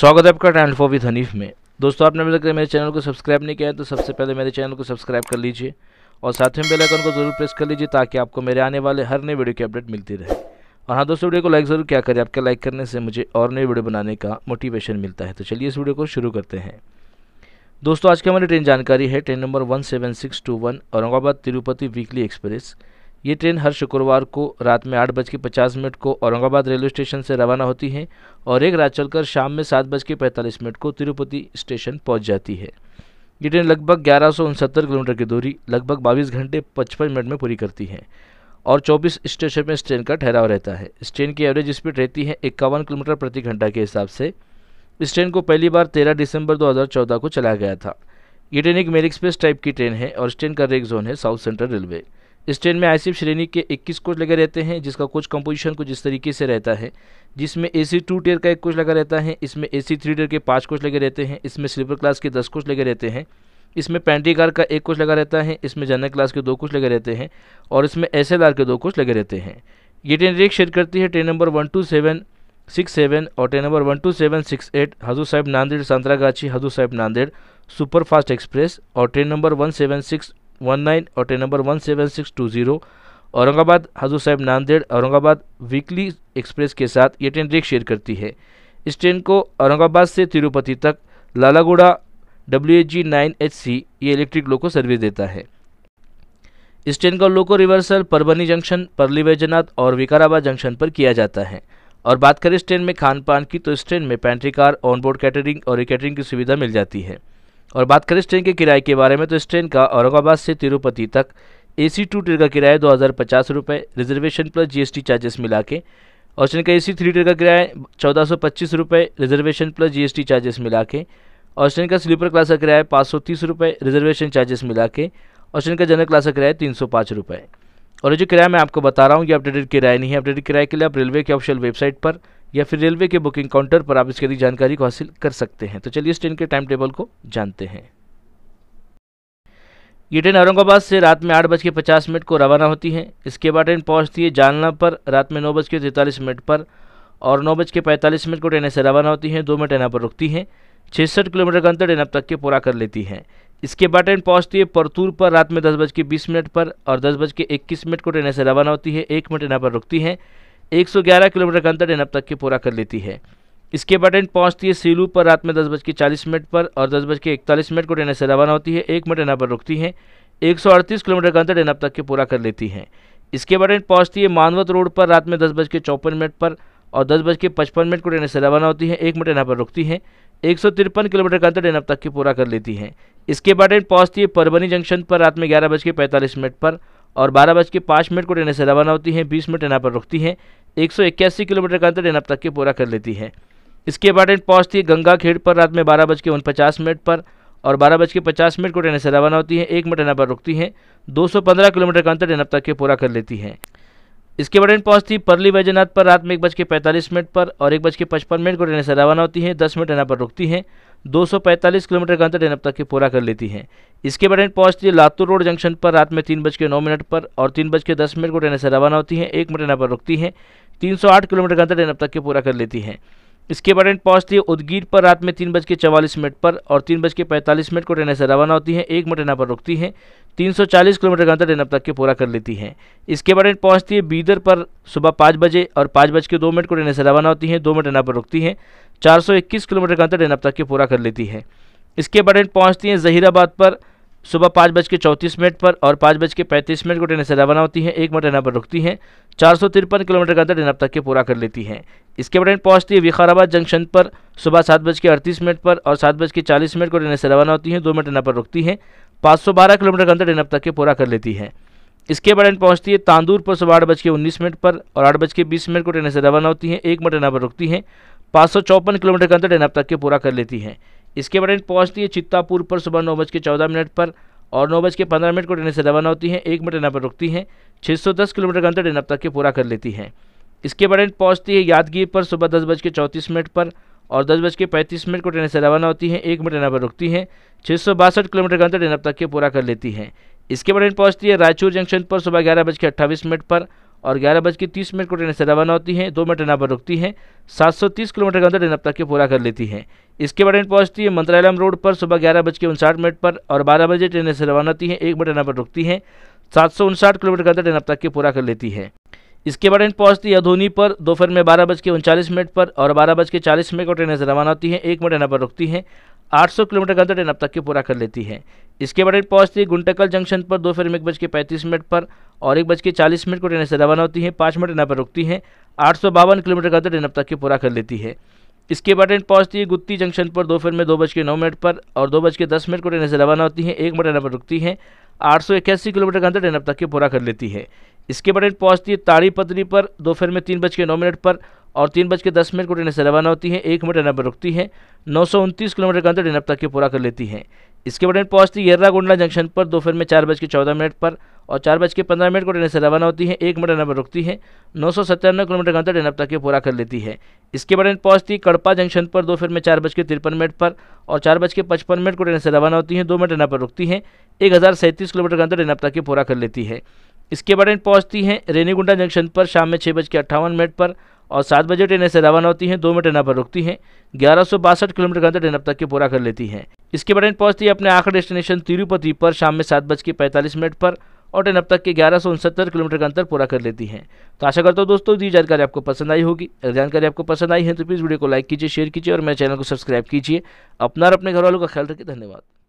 स्वागत है आपका टैंड विद हनीफ में दोस्तों आपने अभी तक मेरे चैनल को सब्सक्राइब नहीं किया है तो सबसे पहले मेरे चैनल को सब्सक्राइब कर लीजिए और साथ में बेल आइकन को जरूर प्रेस कर लीजिए ताकि आपको मेरे आने वाले हर नई वीडियो की अपडेट मिलती रहे और हाँ दोस्तों वीडियो को लाइक ज़रूर क्या करें आपके लाइक करने से मुझे और नई वीडियो बनाने का मोटिवेशन मिलता है तो चलिए इस वीडियो को शुरू करते हैं दोस्तों आज की हमारी ट्रेन जानकारी है train number one seven six two one Aurangabad Tirupati weekly express ये ट्रेन हर शुक्रवार को रात में आठ बज के पचास मिनट को औरंगाबाद रेलवे स्टेशन से रवाना होती है और एक रात चलकर शाम में सात बज के पैंतालीस मिनट को तिरुपति स्टेशन पहुंच जाती है ये ट्रेन लगभग ग्यारह सौ उनसत्तर किलोमीटर की दूरी लगभग बाईस घंटे पचपन मिनट में पूरी करती है और 24 स्टेशन में इस ट्रेन का ठहराव रहता है इस ट्रेन की एवरेज स्पीड रहती है इक्यावन किलोमीटर प्रति घंटा के हिसाब से इस ट्रेन को पहली बार तेरह दिसंबर दो को चलाया गया था ये ट्रेन एक मेल एक्सप्रेस टाइप की ट्रेन है और इस ट्रेन का रेक जोन है साउथ सेंट्रल रेलवे इस ट्रेन में आई श्रेणी के 21 कोच लगे रहते हैं जिसका कोच कंपोजिशन कुछ इस तरीके से रहता है जिसमें ए सी टू टेयर का एक कोच लगा रहता है इसमें ए सी थ्री टेयर के पाँच कोच लगे रहते हैं इसमें स्लीपर क्लास के दस कोच लगे रहते हैं इसमें पेंट्री कार का एक कोच लगा रहता है इसमें जनरल क्लास के दो कोच लगे रहते हैं और इसमें एस एल आर के दो कोच लगे रहते हैं ये ट्रेन रेक शेयर करती है train number one two seven six seven और train number one two seven six eight Hazur Sahib Nanded Santragachi Hazur Sahib Nanded superfast express और train number one seven six one nine और train number one seven six two zero Aurangabad Hazur Sahib Nanded Aurangabad weekly express के साथ ये train rake share करती है इस train को औरंगाबाद से तिरुपति तक Lalaguda W H G nine H C ये इलेक्ट्रिक लोको सर्विस देता है इस ट्रेन का लोको रिवर्सल परबनी जंक्शन परली वैजनाथ और विकाराबाद जंक्शन पर किया जाता है और बात करें इस ट्रेन में खान पान की तो इस ट्रेन में पैंट्री कार ऑनबोर्ड कैटरिंग और रिकेटरिंग की सुविधा मिल जाती है और बात करें इस ट्रेन के किराए के बारे में तो इस ट्रेन का औरंगाबाद से तिरुपति तक ए सी टू ट्रेन का किराया दो हज़ार पचास रुपये रिजर्वेशन प्लस जीएसटी चार्जेस मिला के और ट्रेन का ए सी थ्री ट्रेन का किराया चौदह सौ पच्चीस रुपये रिजर्वेशन प्लस जीएसटी चार्जेस मिला के और ट्रेन का स्लीपर क्लास का किराया पाँच सौ तीस रुपये रिजर्वेशन चार्जेस मिला के और ट्रेन का जनरल क्लास का किराया तीन सौ पाँच रुपये और जो किराया मैं आपको बता रहा हूँ ये अपडेटेड किराया नहीं है अपडेटेड किराए के लिए आप रेलवे के ऑफिशियल वेबसाइट पर या फिर रेलवे के बुकिंग काउंटर पर आप इसकी अधिक जानकारी को हासिल कर सकते हैं तो चलिए इस ट्रेन के टाइम टेबल को जानते हैं ये ट्रेन औरंगाबाद से रात में आठ बज के पचास मिनट को रवाना होती है इसके बाद ट्रेन पहुंचती है जालना पर रात में नौ बज के तैंतालीस मिनट पर और नौ बज के पैंतालीस मिनट को ट्रेन से रवाना होती है दो मिनट यहाँ पर रुकती है छसठ किलोमीटर का अंतर ट्रेन अब तक के पूरा कर लेती है इसके बाद ट्रेन पहुंचती है परतूर पर रात में दस बज के बीस मिनट पर और दस बज के इक्कीस मिनट को ट्रेन से रवाना होती है एक मिनट यहाँ पर रुकती है 111 किलोमीटर का अंतर डेनअप तक के पूरा कर लेती है इसके बाद ट्रेन पहुंचती है सीलू पर रात में दस बज के चालीस मिनट पर और दस बज के इकतालीस मिनट को ट्रेन से रवाना होती है एक मिनट यहाँ पर रुकती है अड़तीस किलोमीटर का अंतर डेनअप तक के पूरा कर लेती है इसके बाद ट्रेन पहुँचती है मानवत रोड पर रात में दस बज के चौपन मिनट पर और दस बज के पचपन मिनट को ट्रेन से रवाना होती है एक मिनट यहाँ पर रुकती है एक सौ तिरपन किलोमीटर का अंतर डेनअप तक के पूरा कर लेती है इसके बाद ट्रेन पहुँचती है परभनी जंक्शन पर रात में ग्यारह बज के पैंतालीस मिनट पर और बारह बज के पाँच मिनट को ट्रेनें से रवाना होती हैं बीस मिनट एनाप पर रुकती हैं एक सौ इक्यासी किलोमीटर का अंतर एनाप तक के पूरा कर लेती हैं इसके बाद ट्रेन पहुँचती है गंगा खेड़ पर रात में बारह बज के उनपचास मिनट पर और बारह बज के पचास मिनट को ट्रेनें से रवाना होती हैं एक मिनट एनाप पर रुकती हैं दो सौ पंद्रह किलोमीटर का अंतर एनाप तक के पूरा कर लेती हैं इसके बाद पहुंचती परली वैजनाथ पर रात में एक बज के पैंतालीस मिनट पर और एक बज के पचपन मिनट को ट्रेन से रवाना होती हैं दस मिनट यहाँ पर रुकती है 245 किलोमीटर का अंतर ट्रेन अब तक के पूरा कर लेती है इसके बाद ट्रेन पहुंचती है लातूर रोड जंक्शन पर रात में तीन बज के नौ मिनट पर और तीन बज के दस मिनट को ट्रेन से रवाना होती है एक मिनट यहाँ पर रुकती है 308 किलोमीटर का अंतर ट्रेन अब तक के पूरा कर लेती हैं इसके बाद एंड पहुंचती है उदगीर पर रात में तीन बज के चवालीस मिनट पर और तीन बज के पैंतालीस मिनट को ट्रेन से रवाना होती है एक मिनट यहाँ पर रुकती है 340 किलोमीटर का अंतर ट्रेन अब तक के पूरा कर लेती है इसके बाद एंड पहुंचती है बीदर पर सुबह पाँच बजे और पाँच बज के दो मिनट को ट्रेन से रवाना होती है दो मिनट यहाँ पर रुकती है इक्कीस किलोमीटर का अंतर ट्रेन अब तक के पूरा कर लेती है इसके बाद एंड पहुँचती है जहीराबाद पर सुबह पाँच बज के चौंतीस मिनट पर और पाँच बज के पैंतीस मिनट को ट्रेन से रवाना होती है एक मिनट यहाँ पर रुकती है चार सौ तिरपन किलोमीटर का अंदर ट्रेन अब तक के पूरा कर लेती है इसके बाद ट्रेन पहुँचती है विखाराबाद जंक्शन पर सुबह सात बज के अड़तीस मिनट पर और सात बज के चालीस मिनट को ट्रेन से रवाना होती है दो मिनट यहाँ पर रुकती है पाँच सौ बारह किलोमीटर का अंदर ट्रेन अब तक के पूरा कर लेती है इसके बाद ट्रेन पहुँचती है तांदूर पर सुबह आठ बज के उन्नीस मिनट पर और आठ बज के बीस मिनट को ट्रेन से रवाना होती है एक मिनट यहाँ पर रुकती है पाँच सौ चौपन किलोमीटर का अंदर ट्रेन अब तक के पूरा कर लेती है इसके बाद पहुंचती है चित्तापुर पर सुबह नौ बज के चौदह मिनट पर और नौ बज के पंद्रह मिनट को ट्रेन से रवाना होती है एक मिनट यहाँ पर रुकती हैं 610 किलोमीटर का अंतर ट्रेन अब तक के पूरा कर लेती है इसके बाद पहुँचती है यादगीर पर सुबह दस बज के चौंतीस मिनट पर और दस बज के पैंतीस मिनट को ट्रेन से रवाना होती है एक मिनट यहाँ पर रुकती है छः सौ बासठ किलोमीटर का अंतर ट्रेन अब तक के पूरा कर लेती है इसके बाद पहुँचती है रायचूर जंक्शन पर सुबह ग्यारह बज के अट्ठाईस मिनट पर और ग्यारह बज के तीस मिनट को ट्रेन से रवाना होती हैं दो मिनट यहाँ पर रुकती हैं सात सौ तीस किलोमीटर के अंदर ट्रेन अब तक के पूरा कर लेती हैं इसके बाद ट्रेन पहुँचती है मंत्रालयम रोड पर सुबह ग्यारह बज के उनसाठ मिनट पर और बारह बजे ट्रेन से रवाना होती हैं एक मिनट यहाँ पर रुकती हैं सात सौ उनसठ किलोमीटर के अंदर ट्रेन अब तक के पूरा कर लेती है इसके बाद ट्रेन पहुँचती है अधोनी पर दोपहर में बारह बज के उनचालीस मिनट पर और बारह बज के चालीस मिनट को ट्रेन से रवाना होती है एक मिनट यहाँ पर रुकती हैं 800 किलोमीटर का ट्रेन अब तक के पूरा कर लेती है इसके बाद ट्रेन पहुंचती है गुंटकल जंक्शन पर दोपहर में एक बज के पैंतीस मिनट पर और एक बज के चालीस मिनट को ट्रेन से रवाना होती है पाँच मिनट यहाँ पर रुकती है आठ किलोमीटर का ट्रेन अब तक के पूरा कर लेती है इसके बाद ट्रेन पहुंचती है गुत्ती जंक्शन पर दोपहर में दो बज के नौ मिनट पर और दो बज के दस मिनट को ट्रेन से रवाना होती है एक मिनट यहाँ पर रुकती है आठ सौ इक्यासी किलोमीटर का अंदर ट्रेन अब तक के पूरा कर लेती है इसके बाद ट्रेन पहुंचती है ताड़ी पतरी पर दोपहर में तीन बज के नौ मिनट पर और तीन बज के दस मिनट को ट्रेनें से रवाना होती है एक मिनट एनब पर रुकती है नौ सौ उनतीस किलोमीटर का अंतर ट्रेन अब तक के पूरा कर लेती है इसके बाद ट्रेन है येर्रा गोंडला जंक्शन पर दोपहर में चार बज के चौदह मिनट पर और चार बज के पंद्रह मिनट को ट्रेनें से रवाना होती है एक मिनट एनब पर रुकती है नौ सौ सत्तानवे किलोमीटर का अंतर ट्रेन अब तक के पूरा कर लेती है इसके बाद ट्रेन पहुंचती कड़पा जंक्शन पर दोपहर में चार बज के तिरपन मिनट पर और चार बज के पचपन मिनट को ट्रेन से रवाना होती हैं दो मिनट एनब पर रुकती हैं एक हज़ार सैंतीस किलोमीटर का अंतर ट्रेन अब तक के पूरा कर लेती है इसके बाद ट्रेन पहुँचती है रेनीगुंडा जंक्शन पर शाम में छः बज के अट्ठावन मिनट पर और सात बजे ट्रेन से रवाना होती हैं दो में ट्रेन पर रुकती हैं ग्यारह किलोमीटर के अंतर ट्रेन अब तक के पूरा कर लेती हैं इसके बाद ट्रेन पहुँचती है अपने आखिर डेस्टिनेशन तिरुपति पर शाम में सात बज के पैंतालीस मिनट पर और ट्रेन अब तक के ग्यारह सौ उनसत्तर किलोमीटर का अंतर पूरा कर लेती हैं तो आशा करता हूँ दोस्तों ये जानकारी आपको पसंद आई होगी अगर जानकारी आपको पसंद आई है तो प्लीज़ वीडियो को लाइक कीजिए शेयर कीजिए और मेरे चैनल को सब्सक्राइब कीजिए अपना और अपने घर वालों का ख्याल रखिए धन्यवाद